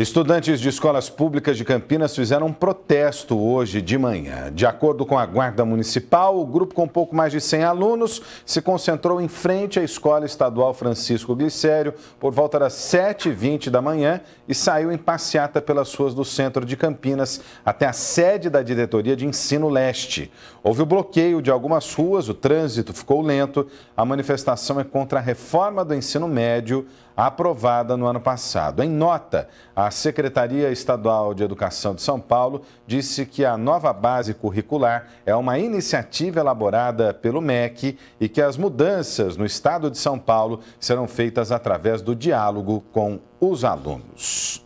Estudantes de escolas públicas de Campinas fizeram um protesto hoje de manhã. De acordo com a Guarda Municipal, o grupo com pouco mais de 100 alunos se concentrou em frente à Escola Estadual Francisco Glicério por volta das 7h20 da manhã e saiu em passeata pelas ruas do centro de Campinas até a sede da Diretoria de Ensino Leste. Houve o bloqueio de algumas ruas, o trânsito ficou lento. A manifestação é contra a reforma do ensino médio, aprovada no ano passado. Em nota, a Secretaria Estadual de Educação de São Paulo disse que a nova base curricular é uma iniciativa elaborada pelo MEC e que as mudanças no estado de São Paulo serão feitas através do diálogo com os alunos.